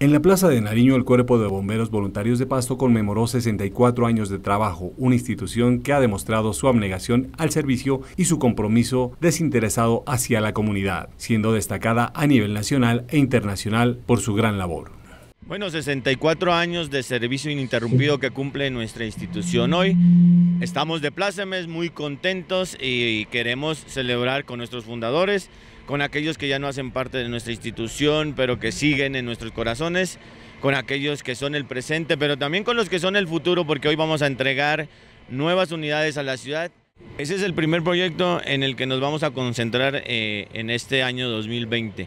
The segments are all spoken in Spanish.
En la Plaza de Nariño, el Cuerpo de Bomberos Voluntarios de Pasto conmemoró 64 años de trabajo, una institución que ha demostrado su abnegación al servicio y su compromiso desinteresado hacia la comunidad, siendo destacada a nivel nacional e internacional por su gran labor. Bueno, 64 años de servicio ininterrumpido que cumple nuestra institución hoy. Estamos de plácemes, muy contentos y queremos celebrar con nuestros fundadores, con aquellos que ya no hacen parte de nuestra institución, pero que siguen en nuestros corazones, con aquellos que son el presente, pero también con los que son el futuro, porque hoy vamos a entregar nuevas unidades a la ciudad. Ese es el primer proyecto en el que nos vamos a concentrar eh, en este año 2020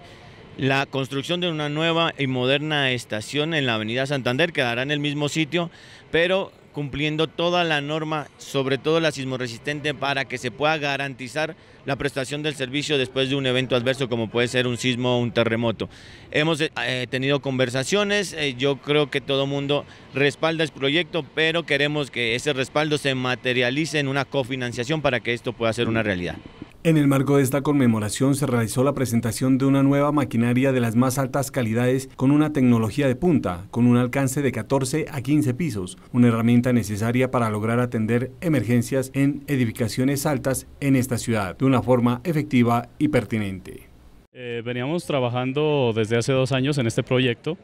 la construcción de una nueva y moderna estación en la Avenida Santander, quedará en el mismo sitio, pero cumpliendo toda la norma, sobre todo la resistente, para que se pueda garantizar la prestación del servicio después de un evento adverso como puede ser un sismo o un terremoto. Hemos eh, tenido conversaciones, eh, yo creo que todo el mundo respalda el proyecto, pero queremos que ese respaldo se materialice en una cofinanciación para que esto pueda ser una realidad. En el marco de esta conmemoración se realizó la presentación de una nueva maquinaria de las más altas calidades con una tecnología de punta, con un alcance de 14 a 15 pisos, una herramienta necesaria para lograr atender emergencias en edificaciones altas en esta ciudad de una forma efectiva y pertinente. Eh, veníamos trabajando desde hace dos años en este proyecto,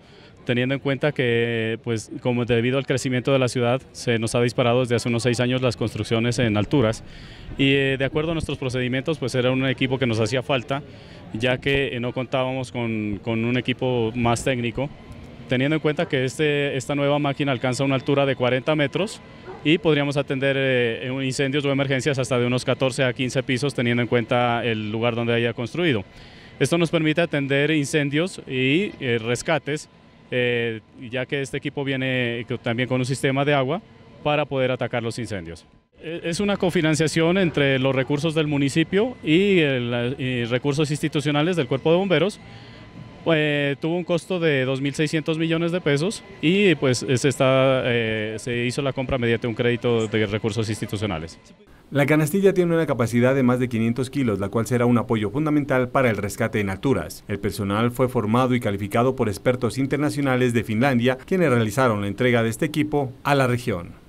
teniendo en cuenta que, pues, como debido al crecimiento de la ciudad, se nos ha disparado desde hace unos seis años las construcciones en alturas. Y eh, de acuerdo a nuestros procedimientos, pues era un equipo que nos hacía falta, ya que eh, no contábamos con, con, un equipo más técnico, teniendo en cuenta que este, esta nueva máquina alcanza una altura de 40 metros y podríamos atender incendios o emergencias hasta de unos 14 a 15 pisos, teniendo en cuenta el lugar donde haya construido. Esto nos permite atender incendios y eh, rescates, eh, ya que este equipo viene también con un sistema de agua para poder atacar los incendios. E, es una cofinanciación entre los recursos del municipio y, eh, y recursos institucionales del cuerpo de bomberos eh, tuvo un costo de 2.600 millones de pesos y pues eh, se hizo la compra mediante un crédito de recursos institucionales. La canastilla tiene una capacidad de más de 500 kilos, la cual será un apoyo fundamental para el rescate en alturas. El personal fue formado y calificado por expertos internacionales de Finlandia, quienes realizaron la entrega de este equipo a la región.